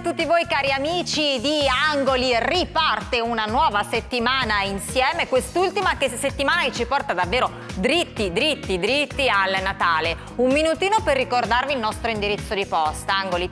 a tutti voi cari amici di Angoli, riparte una nuova settimana insieme, quest'ultima che settimana ci porta davvero dritto dritti, dritti, dritti al Natale. Un minutino per ricordarvi il nostro indirizzo di posta, angoli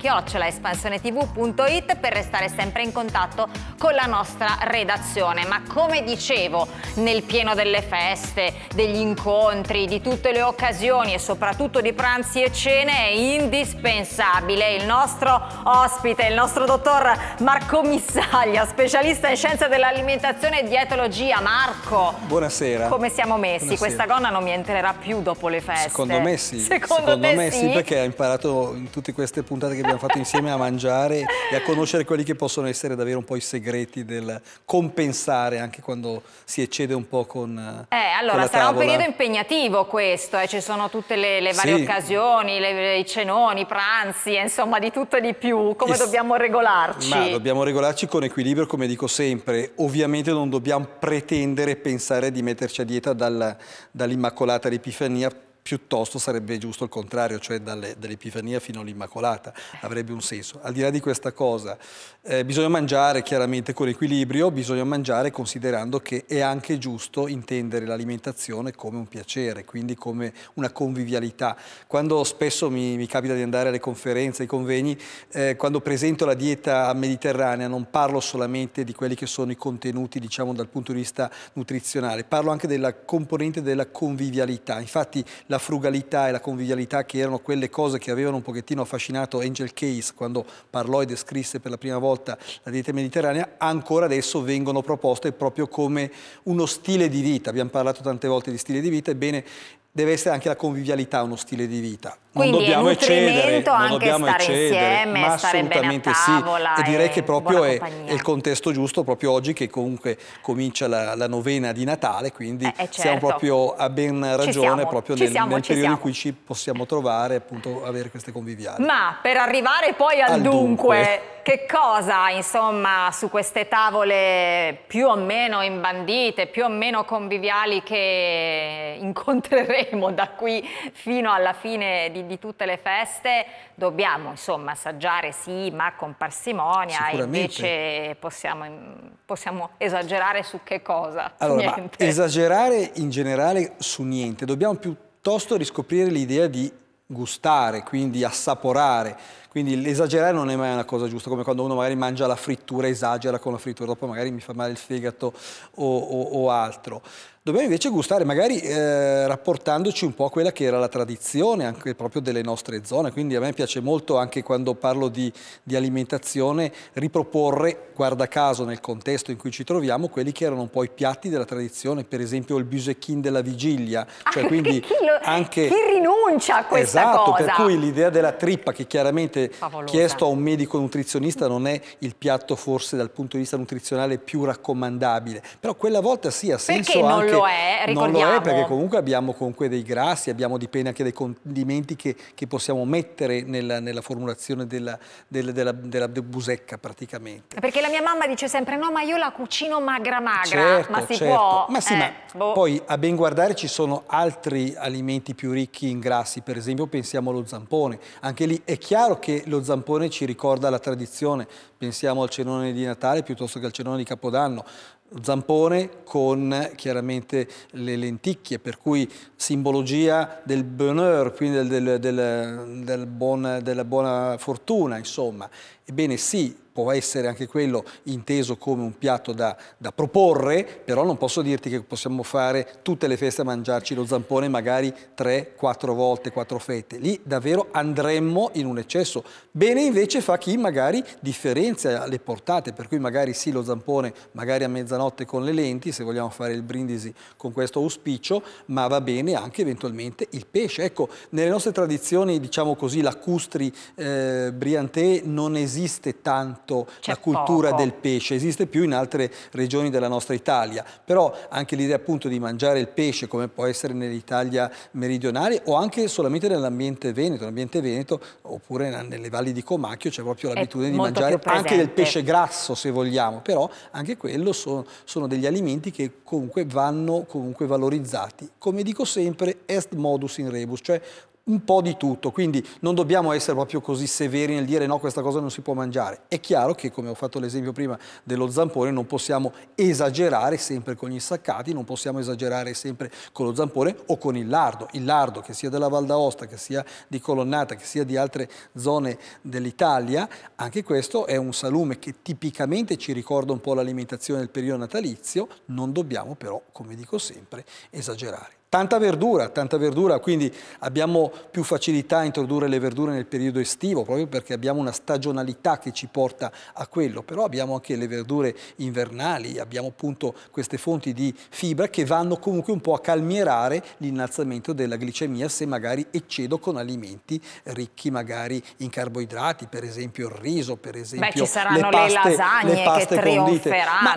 per restare sempre in contatto con la nostra redazione. Ma come dicevo, nel pieno delle feste, degli incontri, di tutte le occasioni e soprattutto di pranzi e cene è indispensabile il nostro ospite, il nostro dottor Marco Missaglia, specialista in scienze dell'alimentazione e dietologia. Marco, buonasera. Come siamo messi? Buonasera. Questa gonna non mi è entrerà più dopo le feste. Secondo me sì. Secondo, Secondo me sì? sì? perché ha imparato in tutte queste puntate che abbiamo fatto insieme a mangiare e a conoscere quelli che possono essere davvero un po' i segreti del compensare anche quando si eccede un po' con Eh, allora con sarà tavola. un periodo impegnativo questo, eh? ci sono tutte le, le varie sì. occasioni, le, i cenoni, i pranzi, eh, insomma di tutto e di più. Come es dobbiamo regolarci? Ma dobbiamo regolarci con equilibrio, come dico sempre. Ovviamente non dobbiamo pretendere e pensare di metterci a dieta dall'immacolazione. dall'immacolata scivolata l'Epifania piuttosto sarebbe giusto il contrario, cioè dall'Epifania fino all'Immacolata, avrebbe un senso. Al di là di questa cosa, eh, bisogna mangiare chiaramente con equilibrio, bisogna mangiare considerando che è anche giusto intendere l'alimentazione come un piacere, quindi come una convivialità. Quando spesso mi, mi capita di andare alle conferenze, ai convegni, eh, quando presento la dieta mediterranea non parlo solamente di quelli che sono i contenuti, diciamo, dal punto di vista nutrizionale, parlo anche della componente della convivialità. Infatti la la frugalità e la convivialità che erano quelle cose che avevano un pochettino affascinato Angel Case quando parlò e descrisse per la prima volta la dieta mediterranea, ancora adesso vengono proposte proprio come uno stile di vita. Abbiamo parlato tante volte di stile di vita, ebbene deve essere anche la convivialità uno stile di vita. Non Quindi dobbiamo eccedere, non dobbiamo stare eccedere, insieme, ma stare assolutamente sì. E direi che proprio è, è, il contesto giusto, proprio oggi che comunque comincia la, la novena di Natale, quindi eh, eh certo. siamo proprio a ben ragione proprio nel, siamo, nel periodo siamo. in cui ci possiamo trovare, appunto avere queste conviviali. Ma per arrivare poi al, al dunque, dunque, che cosa insomma su queste tavole più o meno imbandite, più o meno conviviali che incontreremo? mangeremo da qui fino alla fine di, di tutte le feste, dobbiamo insomma assaggiare sì ma con parsimonia, invece possiamo, possiamo, esagerare su che cosa? Allora, esagerare in generale su niente, dobbiamo piuttosto riscoprire l'idea di gustare, quindi assaporare, quindi l'esagerare non è mai una cosa giusta, come quando uno magari mangia la frittura, esagera con la frittura, dopo magari mi fa male il fegato o, o, o altro. Dobbiamo invece gustare, magari eh, rapportandoci un po' a quella che era la tradizione anche proprio delle nostre zone, quindi a me piace molto anche quando parlo di, di alimentazione riproporre, guarda caso nel contesto in cui ci troviamo, quelli che erano un po' i piatti della tradizione, per esempio il busecchin della vigilia, cioè ah, quindi chi, lo, anche... chi rinuncia a questa esatto, cosa? Esatto, per cui l'idea della trippa che chiaramente avete Favolosa. chiesto a un medico nutrizionista non è il piatto forse dal punto di vista nutrizionale più raccomandabile, però quella volta sì ha senso perché anche... Perché non lo è, Non lo è perché comunque abbiamo comunque dei grassi, abbiamo dipende anche dai condimenti che, che possiamo mettere nella, nella formulazione della, della, della, della, busecca praticamente. Perché la mia mamma dice sempre no ma io la cucino magra magra, certo, ma si certo. può... Ma sì, eh, ma boh. poi a ben guardare ci sono altri alimenti più ricchi in grassi, per esempio pensiamo allo zampone, anche lì è chiaro che che lo zampone ci ricorda la tradizione, pensiamo al cenone di Natale piuttosto che al cenone di Capodanno, zampone con chiaramente le lenticchie, per cui simbologia del bonheur, quindi del, del, del, buon, della buona fortuna, insomma. Ebbene sì, può essere anche quello inteso come un piatto da, da, proporre, però non posso dirti che possiamo fare tutte le feste a mangiarci lo zampone magari tre, quattro volte, quattro fette. Lì davvero andremmo in un eccesso. Bene invece fa chi magari differenzia le portate, per cui magari sì lo zampone magari a mezzanotte con le lenti, se vogliamo fare il brindisi con questo auspicio, ma va bene anche eventualmente il pesce. Ecco, nelle nostre tradizioni, diciamo così, lacustri, eh, briantè non esiste esiste tanto la cultura poco. del pesce, esiste più in altre regioni della nostra Italia, però anche l'idea appunto di mangiare il pesce come può essere nell'Italia meridionale o anche solamente nell'ambiente veneto, nell'ambiente veneto oppure nelle valli di Comacchio c'è proprio l'abitudine di mangiare anche del pesce grasso se vogliamo, però anche quello sono, sono degli alimenti che comunque vanno comunque valorizzati. Come dico sempre, est modus in rebus, cioè un po' di tutto, quindi non dobbiamo essere proprio così severi nel dire no, questa cosa non si può mangiare. È chiaro che, come ho fatto l'esempio prima dello zampone, non possiamo esagerare sempre con gli insaccati, non possiamo esagerare sempre con lo zampone o con il lardo. Il lardo, che sia della Val d'Aosta, che sia di Colonnata, che sia di altre zone dell'Italia, anche questo è un salume che tipicamente ci ricorda un po' l'alimentazione del periodo natalizio, non dobbiamo però, come dico sempre, esagerare. Tanta verdura, tanta verdura, quindi abbiamo più facilità a introdurre le verdure nel periodo estivo, proprio perché abbiamo una stagionalità che ci porta a quello, però abbiamo anche le verdure invernali, abbiamo appunto queste fonti di fibra che vanno comunque un po' a calmierare l'innalzamento della glicemia se magari eccedo con alimenti ricchi magari in carboidrati, per esempio il riso, per esempio Beh, ci saranno le, paste, le lasagne le paste che condite.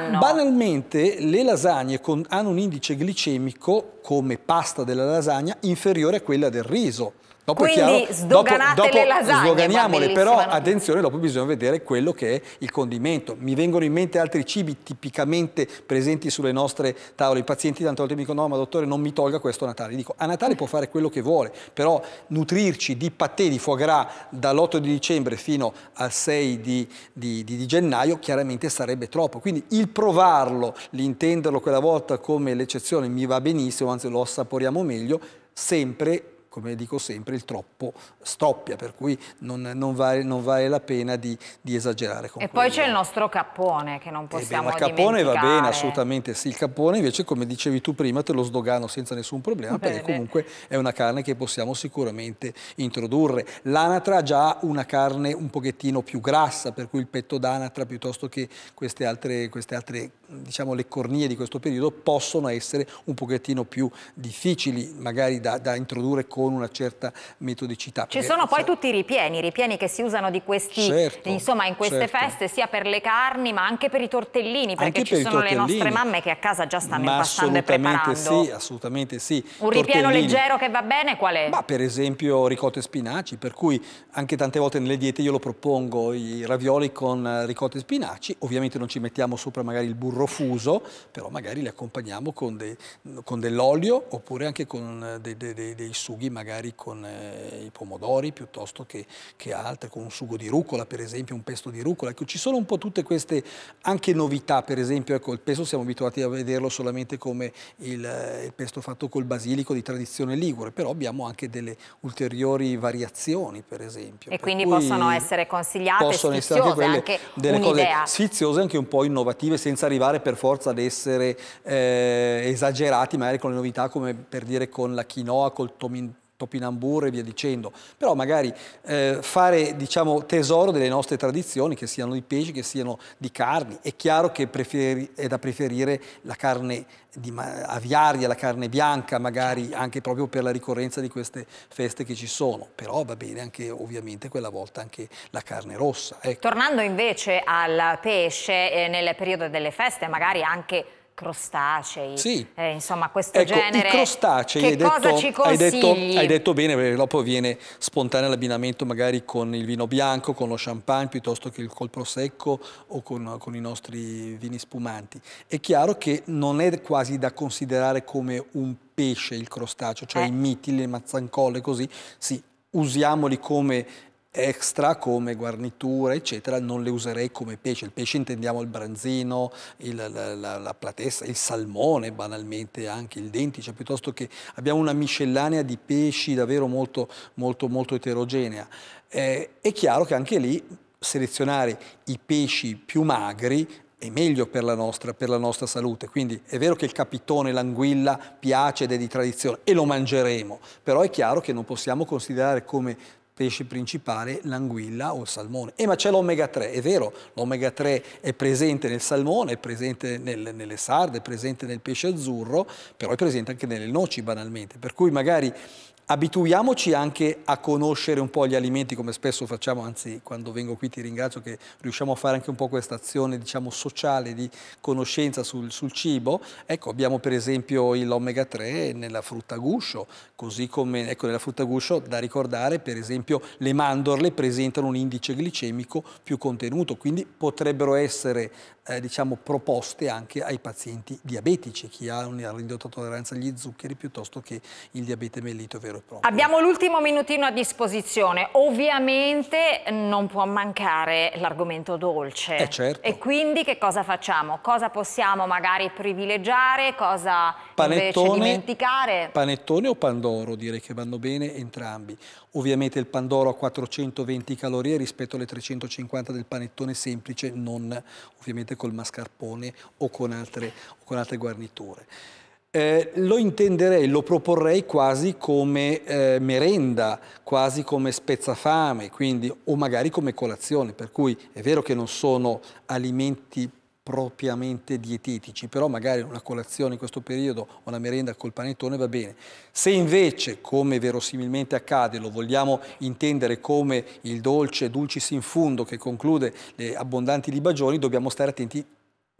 Ma banalmente le lasagne con, hanno un indice glicemico come pasta della lasagna inferiore a quella del riso. Dopo Quindi chiaro, sdoganate dopo, dopo le lasagne. Sdoganiamole, però attenzione, dopo bisogna vedere quello che è il condimento. Mi vengono in mente altri cibi tipicamente presenti sulle nostre tavole. I pazienti tante volte mi dicono, no ma dottore non mi tolga questo a Natale. Dico, a Natale può fare quello che vuole, però nutrirci di patè di foie gras dall'8 di dicembre fino al 6 di, di, di, di gennaio chiaramente sarebbe troppo. Quindi il provarlo, l'intenderlo quella volta come l'eccezione mi va benissimo, anzi l'ho assaporiamo meglio, sempre come dico sempre, il troppo stoppia, per cui non, non, vale, non vale, la pena di, di esagerare. e poi c'è il nostro cappone che non possiamo eh beh, Il cappone va bene, assolutamente sì. Il cappone invece, come dicevi tu prima, te lo sdogano senza nessun problema, bene. perché comunque è una carne che possiamo sicuramente introdurre. L'anatra ha già una carne un pochettino più grassa, per cui il petto d'anatra piuttosto che queste altre, queste altre diciamo, le cornie di questo periodo possono essere un pochettino più difficili, magari da, da introdurre con con una certa metodicità. Ci sono poi tutti i ripieni, i ripieni che si usano di questi, certo, insomma, in queste certo. feste, sia per le carni ma anche per i tortellini, perché anche ci per sono le nostre mamme che a casa già stanno ma impastando e preparando. Sì, assolutamente sì. Un ripieno leggero che va bene qual è? Ma per esempio ricotta e spinaci, per cui anche tante volte nelle diete io lo propongo, i ravioli con ricotta e spinaci, ovviamente non ci mettiamo sopra magari il burro fuso, però magari li accompagniamo con, de, con dell'olio oppure anche con dei, dei, dei, dei sughi magari con eh, i pomodori piuttosto che, che altre, con un sugo di rucola per esempio, un pesto di rucola. Ecco, ci sono un po' tutte queste anche novità, per esempio ecco, il pesto siamo abituati a vederlo solamente come il, eh, il pesto fatto col basilico di tradizione ligure, però abbiamo anche delle ulteriori variazioni per esempio. E per quindi possono essere consigliate, possono essere anche, quelle, anche delle cose sfiziose, anche un po' innovative, senza arrivare per forza ad essere eh, esagerati magari con le novità come per dire con la quinoa, col tomin Topinambur e via dicendo, però magari eh, fare diciamo, tesoro delle nostre tradizioni, che siano di pesci, che siano di carni. È chiaro che preferi, è da preferire la carne aviaria, la carne bianca, magari certo. anche proprio per la ricorrenza di queste feste che ci sono, però va bene anche ovviamente quella volta anche la carne rossa. Ecco. Tornando invece al pesce, eh, nel periodo delle feste magari anche crostacei, sì. eh, insomma questo ecco, genere. I crostacei, che hai cosa detto, ci consigli? Hai detto, hai detto bene perché dopo viene spontaneo l'abbinamento magari con il vino bianco, con lo champagne piuttosto che col prosecco o con, con i nostri vini spumanti. È chiaro che non è quasi da considerare come un pesce il crostaceo, cioè eh. i mitili, le mazzancolle così, sì, usiamoli come extra come guarnitura eccetera non le userei come pesce il pesce intendiamo il branzino il, la, la, la, platessa il salmone banalmente anche il dentice piuttosto che abbiamo una miscellanea di pesci davvero molto molto molto eterogenea eh, è chiaro che anche lì selezionare i pesci più magri è meglio per la, nostra, per la, nostra, salute. Quindi è vero che il capitone, l'anguilla piace ed è di tradizione e lo mangeremo, però è chiaro che non possiamo considerare come pesce principale l'anguilla o il salmone. Eh, ma c'è l'omega 3, è vero, l'omega 3 è presente nel salmone, è presente nel, nelle sarde, è presente nel pesce azzurro, però è presente anche nelle noci banalmente, per cui magari abituiamoci anche a conoscere un po' gli alimenti come spesso facciamo, anzi quando vengo qui ti ringrazio che riusciamo a fare anche un po' questa azione diciamo sociale di conoscenza sul, sul cibo. Ecco abbiamo per esempio l'omega 3 nella frutta guscio, così come ecco, nella frutta guscio da ricordare per esempio le mandorle presentano un indice glicemico più contenuto, quindi potrebbero essere eh, diciamo, proposte anche ai pazienti diabetici, chi ha una ridotta tolleranza agli zuccheri piuttosto che il diabete mellito vero vero e proprio. Abbiamo l'ultimo minutino a disposizione. Ovviamente non può mancare l'argomento dolce. Eh certo. E quindi che cosa facciamo? Cosa possiamo magari privilegiare? Cosa panettone, dimenticare? Panettone o pandoro, direi che vanno bene entrambi. Ovviamente il pandoro ha 420 calorie rispetto alle 350 del panettone semplice, non ovviamente col mascarpone o con altre, o con altre guarniture. Eh, lo intenderei, lo proporrei quasi come eh, merenda, quasi come spezzafame, quindi, o magari come colazione, per cui è vero che non sono alimenti propriamente dietetici, però magari una colazione in questo periodo o una merenda col panettone va bene. Se invece, come verosimilmente accade, lo vogliamo intendere come il dolce dulcis in fundo che conclude le abbondanti libagioni, dobbiamo stare attenti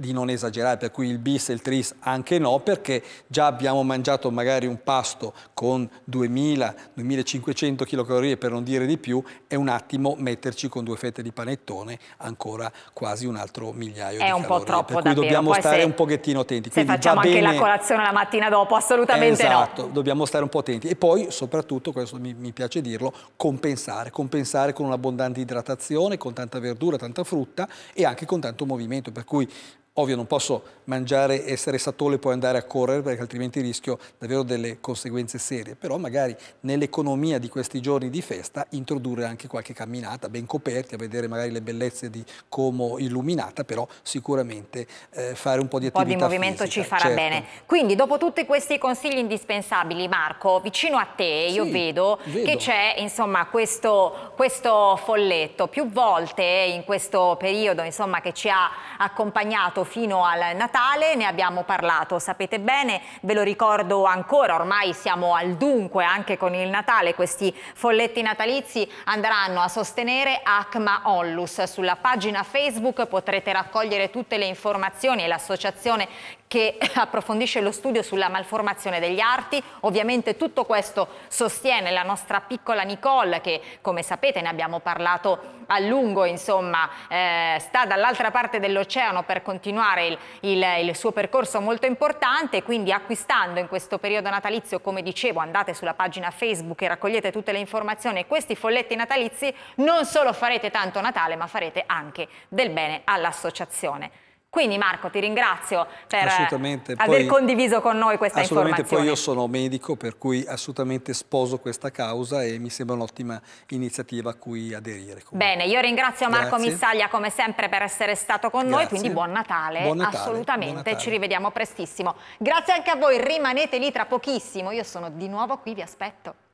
di non esagerare, per cui il bis e il tris anche no, perché già abbiamo mangiato magari un pasto con 2.000-2.500 kcal per non dire di più e un attimo metterci con due fette di panettone ancora quasi un altro migliaio È di un po' troppo per cui davvero. dobbiamo Poi stare un pochettino attenti. Se Quindi facciamo anche la colazione la mattina dopo, assolutamente esatto, no. Esatto, dobbiamo stare un po' attenti. E poi, soprattutto, questo mi, mi piace dirlo, compensare. Compensare con un'abbondante idratazione, con tanta verdura, tanta frutta e anche con tanto movimento. Per cui Ovvio non posso mangiare, essere satole e poi andare a correre perché altrimenti rischio davvero delle conseguenze serie, però magari nell'economia di questi giorni di festa introdurre anche qualche camminata ben coperti, a vedere magari le bellezze di Como illuminata, però sicuramente eh, fare un po' di attività Un po' di movimento fisica, ci farà certo. bene. Quindi dopo tutti questi consigli indispensabili Marco, vicino a te io vedo, vedo, che c'è insomma questo, questo folletto più volte eh, in questo periodo insomma, che ci ha accompagnato continuato fino al Natale, ne abbiamo parlato, sapete bene, ve lo ricordo ancora, ormai siamo al dunque anche con il Natale, questi folletti natalizi andranno a sostenere ACMA Onlus. Sulla pagina Facebook potrete raccogliere tutte le informazioni e l'associazione che approfondisce lo studio sulla malformazione degli arti. Ovviamente tutto questo sostiene la nostra piccola Nicole che come sapete ne abbiamo parlato a lungo, insomma, eh, sta dall'altra parte dell'oceano per continuare il, il, il, suo percorso molto importante, quindi acquistando in questo periodo natalizio, come dicevo, andate sulla pagina Facebook e raccogliete tutte le informazioni e questi folletti natalizi non solo farete tanto Natale ma farete anche del bene all'associazione. Quindi Marco ti ringrazio per aver poi, condiviso con noi questa assolutamente, informazione. Poi io sono medico per cui assolutamente sposo questa causa e mi sembra un'ottima iniziativa a cui aderire. Comunque. Bene, io ringrazio Grazie. Marco Missaglia come sempre per essere stato con Grazie. noi, quindi buon Natale, buon Natale assolutamente, buon Natale. ci rivediamo prestissimo. Grazie anche a voi, rimanete lì tra pochissimo, io sono di nuovo qui, vi aspetto.